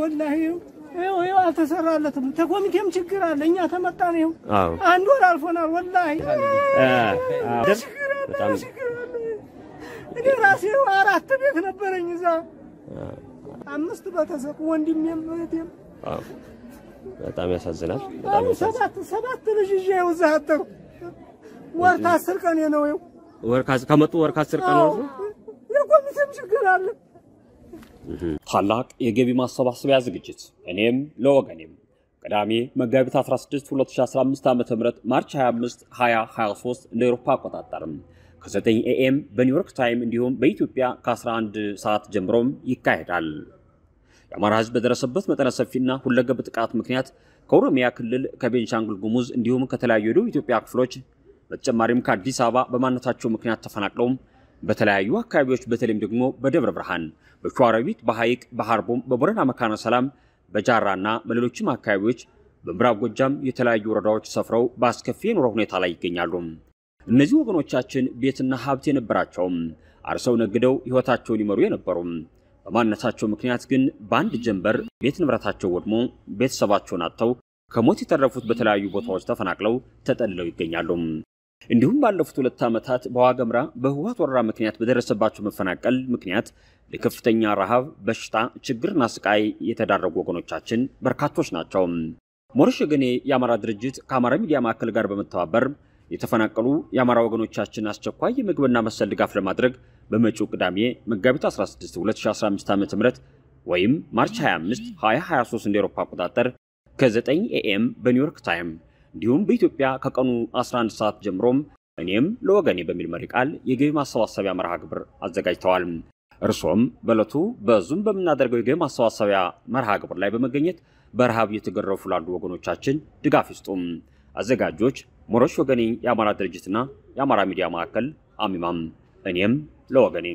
ወላሂ ይኸው ይኸው አልተሰራለትም። ተኮሚቴም ችግር አለ። እኛ ተመጣን። ይኸው አንድ ወር አልፎናል። ወላሂ እኔ ራሴ አራት ቤት ነበረኝ እዛ አምስት በተሰቁ ወንድሜም እህቴም በጣም ያሳዝናል። ሰባት ሰባት ልጅ ይዤ ይኸው እዛ አደርኩ። ወር ከአስር ቀን ነው ይኸው ወር ከመጡ ወር ከአስር ቀን ነው። የኮሚቴም ችግር አለ። ታላቅ የገቢ ማሰባሰቢያ ዝግጅት እኔም ለወገኔም ቅዳሜ መጋቢት 16 2015 ዓ ም ማርች 25 2023 እንደ አቆጣጠርም ከ9 ኤኤም በኒውዮርክ ታይም እንዲሁም በኢትዮጵያ ከ11 ሰዓት ጀምሮም ይካሄዳል። የአማራ ህዝብ በደረሰበት መጠነ ሰፊና ሁለገብ ጥቃት ምክንያት ከኦሮሚያ ክልል ከቤንሻንጉል ጉሙዝ እንዲሁም ከተለያዩ የደቡብ ኢትዮጵያ ክፍሎች በተጨማሪም ከአዲስ አበባ በማነታቸው ምክንያት ተፈናቅለው በተለያዩ አካባቢዎች በተለይም ደግሞ በደብረ ብርሃን፣ በሸዋሮቢት፣ በሐይቅ፣ በሐርቦም፣ በቦረና መካነ ሰላም፣ በጃራና በሌሎችም አካባቢዎች በምዕራብ ጎጃም የተለያዩ ወረዳዎች ሰፍረው በአስከፊ የኑሮ ሁኔታ ላይ ይገኛሉ። እነዚህ ወገኖቻችን ቤትና ሀብት የነበራቸውም አርሰው ነግደው ሕይወታቸውን ይመሩ የነበሩም በማንነታቸው ምክንያት ግን በአንድ ጀንበር ቤት ንብረታቸው ወድሞ ቤተሰባቸውን አጥተው ከሞት የተረፉት በተለያዩ ቦታዎች ተፈናቅለው ተጠልለው ይገኛሉ። እንዲሁም ባለፉት ሁለት ዓመታት በዋገምራ በህወሓት ወረራ ምክንያት በደረሰባቸው መፈናቀል ምክንያት ለከፍተኛ ረሃብ፣ በሽታ፣ ችግርና ስቃይ የተዳረጉ ወገኖቻችን በርካቶች ናቸው። ሞረሽ የገኔ የአማራ ድርጅት ከአማራ ሚዲያ ማዕከል ጋር በመተባበር የተፈናቀሉ የአማራ ወገኖቻችን አስቸኳይ የምግብና መሰል ድጋፍ ለማድረግ በመጪው ቅዳሜ መጋቢት 16 2015 ዓ ም ወይም ማርች 25 2023 እንደ አውሮፓ አቆጣጠር ከ9 ኤኤም በኒውዮርክ ታይም እንዲሁም በኢትዮጵያ ከቀኑ 11 ሰዓት ጀምሮም እኔም ለወገኔ በሚል መሪ ቃል የገቢ ማሰባሰቢያ መርሃ ግብር አዘጋጅተዋል። እርሶም በለቱ በዙም በምናደርገው የገቢ ማሰባሰቢያ መርሃ ግብር ላይ በመገኘት በረሃብ እየተገረፉ ላሉ ወገኖቻችን ድጋፍ ይስጡም። አዘጋጆች ሞሮሽ ወገኔ የአማራ ድርጅትና የአማራ ሚዲያ ማዕከል አሚማም። እኔም ለወገኔ